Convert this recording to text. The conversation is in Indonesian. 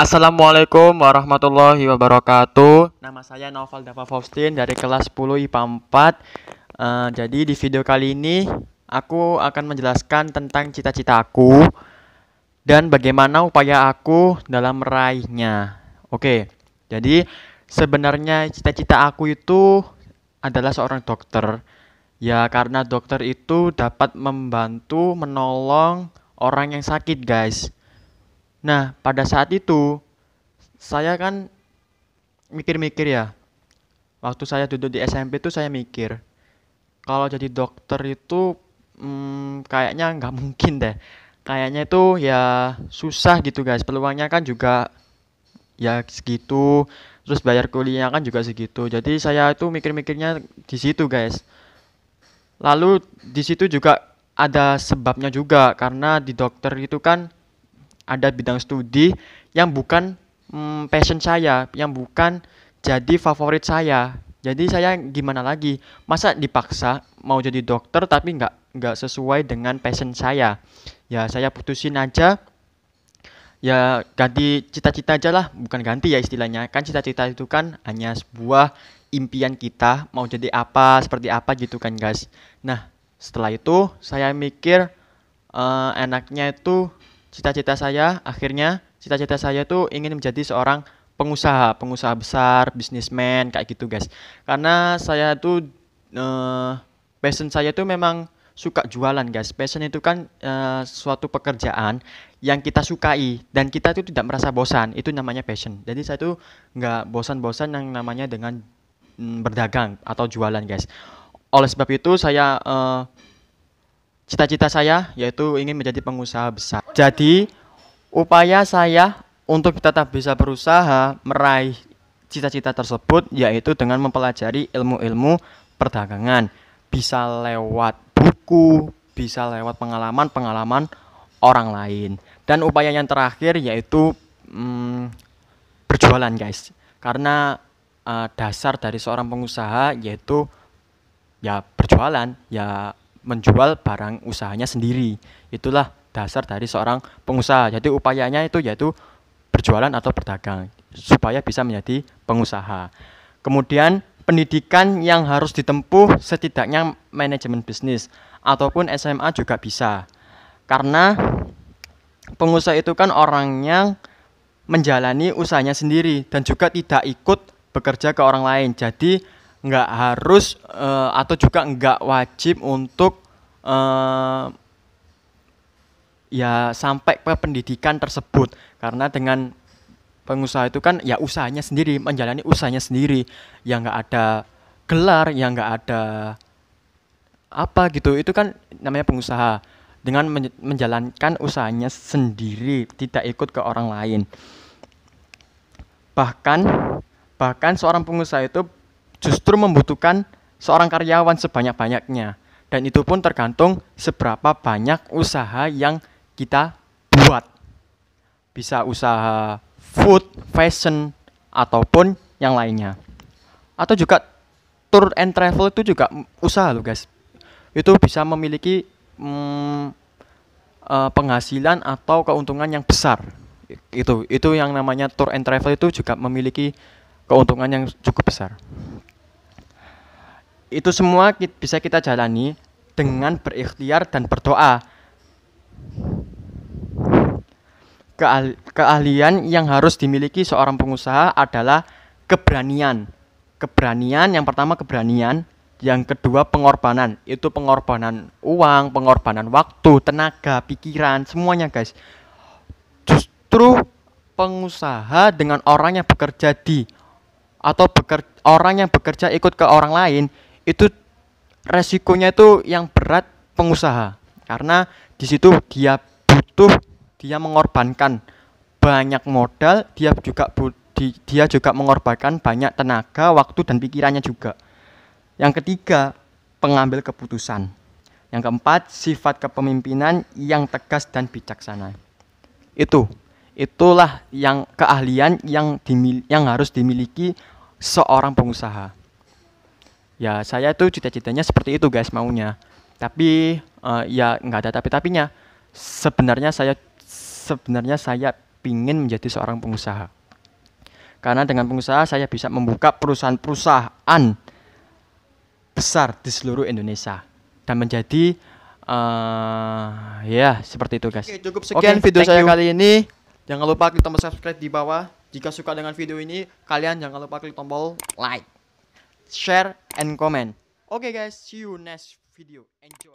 Assalamualaikum warahmatullahi wabarakatuh. Nama saya Novel Dava Faustin dari kelas 10 IPA 4. Uh, jadi di video kali ini aku akan menjelaskan tentang cita-cita aku dan bagaimana upaya aku dalam meraihnya. Oke. Jadi sebenarnya cita-cita aku itu adalah seorang dokter. Ya karena dokter itu dapat membantu menolong orang yang sakit, guys Nah, pada saat itu saya kan mikir-mikir ya. Waktu saya duduk di SMP itu saya mikir kalau jadi dokter itu hmm, kayaknya nggak mungkin deh. Kayaknya itu ya susah gitu guys. Peluangnya kan juga ya segitu. Terus bayar kuliah kan juga segitu. Jadi saya itu mikir-mikirnya di situ guys. Lalu di situ juga ada sebabnya juga karena di dokter itu kan ada bidang studi yang bukan hmm, passion saya, yang bukan jadi favorit saya. Jadi saya gimana lagi? Masa dipaksa mau jadi dokter tapi nggak nggak sesuai dengan passion saya? Ya saya putusin aja. Ya ganti cita-cita aja lah, bukan ganti ya istilahnya. Kan cita-cita itu kan hanya sebuah impian kita mau jadi apa, seperti apa gitu kan guys. Nah setelah itu saya mikir uh, enaknya itu cita-cita saya akhirnya cita-cita saya tuh ingin menjadi seorang pengusaha, pengusaha besar, bisnismen kayak gitu guys. Karena saya tuh uh, passion saya tuh memang suka jualan guys. Passion itu kan uh, suatu pekerjaan yang kita sukai dan kita tuh tidak merasa bosan. Itu namanya passion. Jadi saya tuh nggak bosan-bosan yang namanya dengan mm, berdagang atau jualan guys. Oleh sebab itu saya uh, cita-cita saya yaitu ingin menjadi pengusaha besar. Jadi upaya saya untuk tetap bisa berusaha meraih cita-cita tersebut yaitu dengan mempelajari ilmu-ilmu perdagangan. Bisa lewat buku, bisa lewat pengalaman-pengalaman orang lain. Dan upaya yang terakhir yaitu hmm, berjualan, guys. Karena uh, dasar dari seorang pengusaha yaitu ya berjualan, ya menjual barang usahanya sendiri. Itulah dasar dari seorang pengusaha. Jadi upayanya itu yaitu berjualan atau berdagang supaya bisa menjadi pengusaha. Kemudian pendidikan yang harus ditempuh setidaknya manajemen bisnis ataupun SMA juga bisa. Karena pengusaha itu kan orang yang menjalani usahanya sendiri dan juga tidak ikut bekerja ke orang lain. Jadi nggak harus uh, atau juga nggak wajib untuk uh, ya sampai ke pendidikan tersebut karena dengan pengusaha itu kan ya usahanya sendiri menjalani usahanya sendiri yang nggak ada gelar yang nggak ada apa gitu itu kan namanya pengusaha dengan menjalankan usahanya sendiri tidak ikut ke orang lain bahkan bahkan seorang pengusaha itu justru membutuhkan seorang karyawan sebanyak-banyaknya. Dan itu pun tergantung seberapa banyak usaha yang kita buat. Bisa usaha food, fashion, ataupun yang lainnya. Atau juga tour and travel itu juga usaha loh guys. Itu bisa memiliki hmm, eh, penghasilan atau keuntungan yang besar. Itu itu yang namanya tour and travel itu juga memiliki keuntungan yang cukup besar itu semua kita, bisa kita jalani dengan berikhtiar dan berdoa. keahlian yang harus dimiliki seorang pengusaha adalah keberanian. Keberanian yang pertama keberanian, yang kedua pengorbanan. Itu pengorbanan uang, pengorbanan waktu, tenaga, pikiran, semuanya, guys. Justru pengusaha dengan orang yang bekerja di atau beker, orang yang bekerja ikut ke orang lain itu resikonya itu yang berat pengusaha karena di situ dia butuh dia mengorbankan banyak modal dia juga dia juga mengorbankan banyak tenaga waktu dan pikirannya juga yang ketiga pengambil keputusan yang keempat sifat kepemimpinan yang tegas dan bijaksana itu itulah yang keahlian yang dimil yang harus dimiliki seorang pengusaha ya saya itu cita-citanya seperti itu guys maunya tapi uh, ya nggak ada tapi tapinya sebenarnya saya sebenarnya saya pingin menjadi seorang pengusaha karena dengan pengusaha saya bisa membuka perusahaan-perusahaan besar di seluruh Indonesia dan menjadi uh, ya seperti itu guys. Oke, cukup sekian Oke, video saya you. kali ini. Jangan lupa klik tombol subscribe di bawah. Jika suka dengan video ini, kalian jangan lupa klik tombol like share, and comment. Oke okay guys, see you next video. Enjoy.